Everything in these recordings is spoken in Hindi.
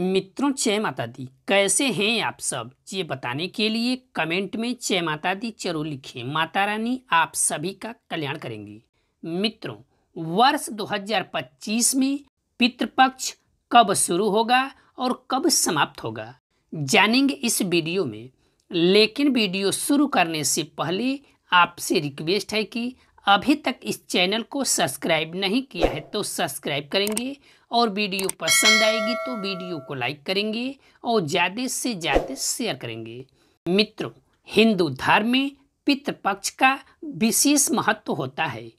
मित्रों जय माता दी कैसे हैं आप सब ये बताने के लिए कमेंट में जय माता दी जरूर लिखे माता रानी आप सभी का कल्याण करेंगी मित्रों वर्ष 2025 में पितृपक्ष कब शुरू होगा और कब समाप्त होगा जानेंगे इस वीडियो में लेकिन वीडियो शुरू करने से पहले आपसे रिक्वेस्ट है कि अभी तक इस चैनल को सब्सक्राइब नहीं किया है तो सब्सक्राइब करेंगे और वीडियो पसंद आएगी तो वीडियो को लाइक करेंगे और ज़्यादा से ज़्यादा शेयर करेंगे मित्रों हिंदू धर्म में पितृपक्ष का विशेष महत्व होता है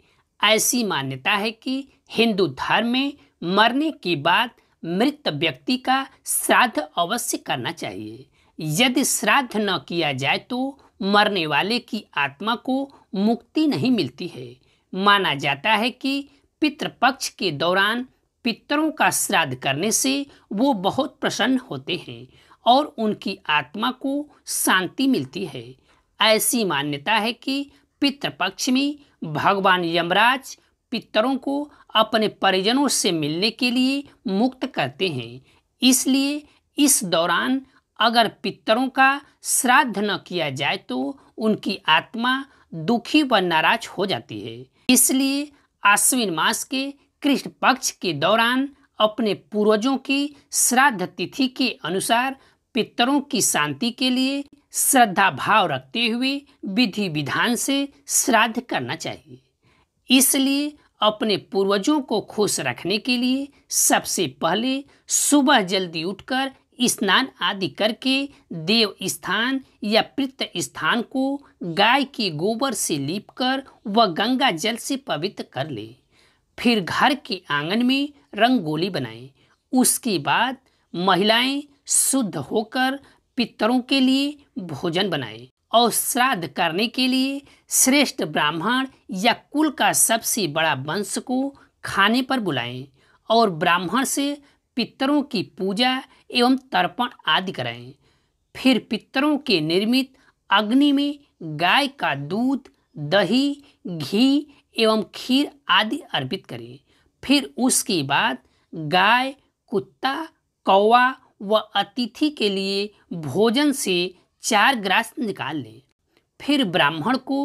ऐसी मान्यता है कि हिंदू धर्म में मरने के बाद मृत व्यक्ति का श्राद्ध अवश्य करना चाहिए यदि श्राद्ध न किया जाए तो मरने वाले की आत्मा को मुक्ति नहीं मिलती है माना जाता है कि पितृपक्ष के दौरान पितरों का श्राद्ध करने से वो बहुत प्रसन्न होते हैं और उनकी आत्मा को शांति मिलती है ऐसी मान्यता है कि पितृपक्ष में भगवान यमराज पितरों को अपने परिजनों से मिलने के लिए मुक्त करते हैं इसलिए इस दौरान अगर पितरों का श्राद्ध न किया जाए तो उनकी आत्मा दुखी व नाराज हो जाती है इसलिए आश्विन मास के कृष्ण पक्ष के दौरान अपने पूर्वजों की श्राद्ध तिथि के अनुसार पितरों की शांति के लिए श्रद्धा भाव रखते हुए विधि विधान से श्राद्ध करना चाहिए इसलिए अपने पूर्वजों को खुश रखने के लिए सबसे पहले सुबह जल्दी उठकर स्नान आदि करके देव स्थान या पित्त स्थान को गाय के गोबर से लीपकर व गंगा जल से पवित्र कर ले फिर घर के आंगन में रंगोली बनाएं उसके बाद महिलाएं शुद्ध होकर पितरों के लिए भोजन बनाएं और श्राद्ध करने के लिए श्रेष्ठ ब्राह्मण या कुल का सबसे बड़ा वंश को खाने पर बुलाएं और ब्राह्मण से पितरों की पूजा एवं तर्पण आदि कराएं फिर पितरों के निर्मित अग्नि में गाय का दूध दही घी एवं खीर आदि अर्पित करें फिर उसके बाद गाय कुत्ता कौवा व अतिथि के लिए भोजन से चार ग्रास निकाल लें फिर ब्राह्मण को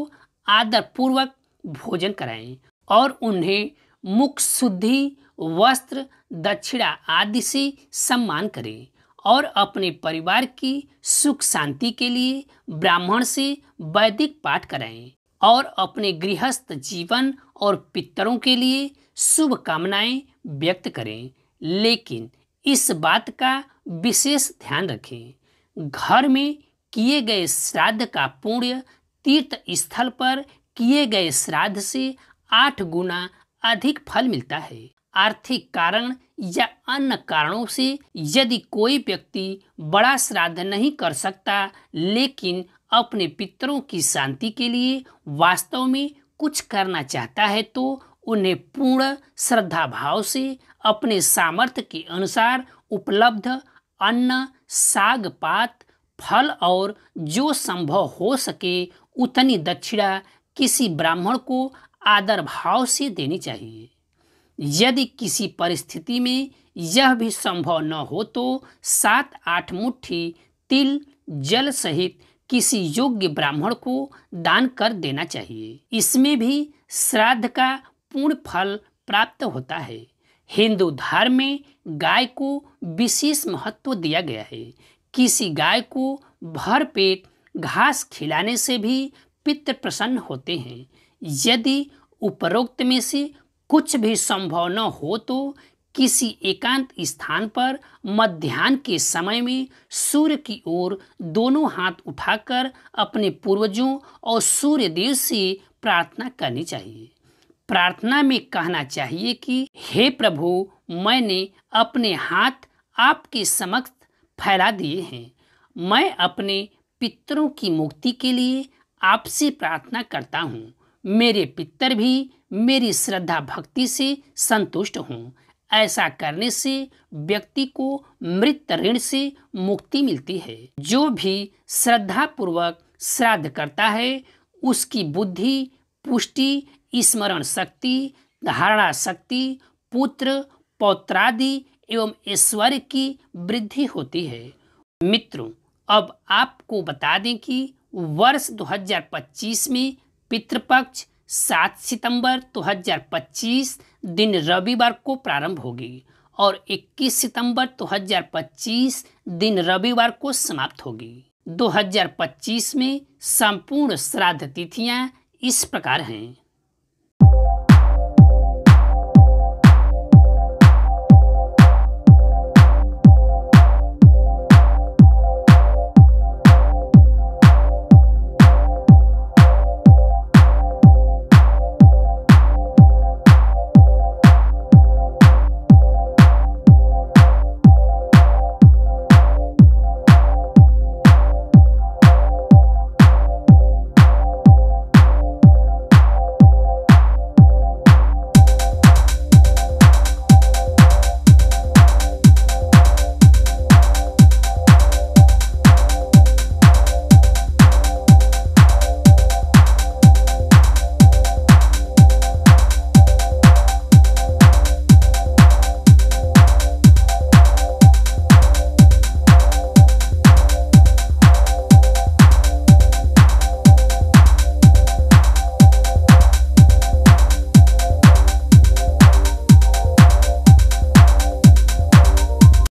आदरपूर्वक भोजन कराएं और उन्हें मुख शुद्धि वस्त्र दक्षिणा आदि से सम्मान करें और अपने परिवार की सुख शांति के लिए ब्राह्मण से वैदिक पाठ कराएं और अपने गृहस्थ जीवन और पितरों के लिए शुभकामनाएं व्यक्त करें लेकिन इस बात का विशेष ध्यान रखें घर में किए गए श्राद्ध का पुण्य तीर्थ स्थल पर किए गए श्राद्ध से आठ गुना अधिक फल मिलता है आर्थिक कारण या अन्य कारणों से यदि कोई व्यक्ति बड़ा श्राद्ध नहीं कर सकता लेकिन अपने पितरों की शांति के लिए वास्तव में कुछ करना चाहता है तो उन्हें पूर्ण श्रद्धा भाव से अपने सामर्थ्य के अनुसार उपलब्ध अन्न साग पात फल और जो संभव हो सके उतनी दक्षिणा किसी ब्राह्मण को आदर भाव से देनी चाहिए यदि किसी परिस्थिति में यह भी संभव न हो तो सात आठ मुट्ठी तिल जल सहित किसी योग्य ब्राह्मण को दान कर देना चाहिए इसमें भी श्राद्ध का पूर्ण फल प्राप्त होता है हिंदू धर्म में गाय को विशेष महत्व दिया गया है किसी गाय को भर पेट घास खिलाने से भी पित्र प्रसन्न होते हैं यदि उपरोक्त में से कुछ भी संभव न हो तो किसी एकांत स्थान पर मध्यान्ह के समय में सूर्य की ओर दोनों हाथ उठाकर अपने पूर्वजों और सूर्य देव से प्रार्थना करनी चाहिए प्रार्थना में कहना चाहिए कि हे प्रभु मैंने अपने हाथ आपके समक्ष फैला दिए हैं मैं अपने पितरों की मुक्ति के लिए आपसे प्रार्थना करता हूँ मेरे पितर भी मेरी श्रद्धा भक्ति से संतुष्ट हों ऐसा करने से व्यक्ति को मृत ऋण से मुक्ति मिलती है जो भी श्रद्धा पूर्वक श्राद्ध करता है उसकी बुद्धि पुष्टि स्मरण शक्ति धारणा शक्ति पुत्र पौत्रादि एवं ऐश्वर्य की वृद्धि होती है मित्रों अब आपको बता दें कि वर्ष 2025 में पितृपक्ष सात सितंबर 2025 दिन रविवार को प्रारंभ होगी और 21 सितंबर 2025 दिन रविवार को समाप्त होगी 2025 में संपूर्ण श्राद्ध तिथियां इस प्रकार हैं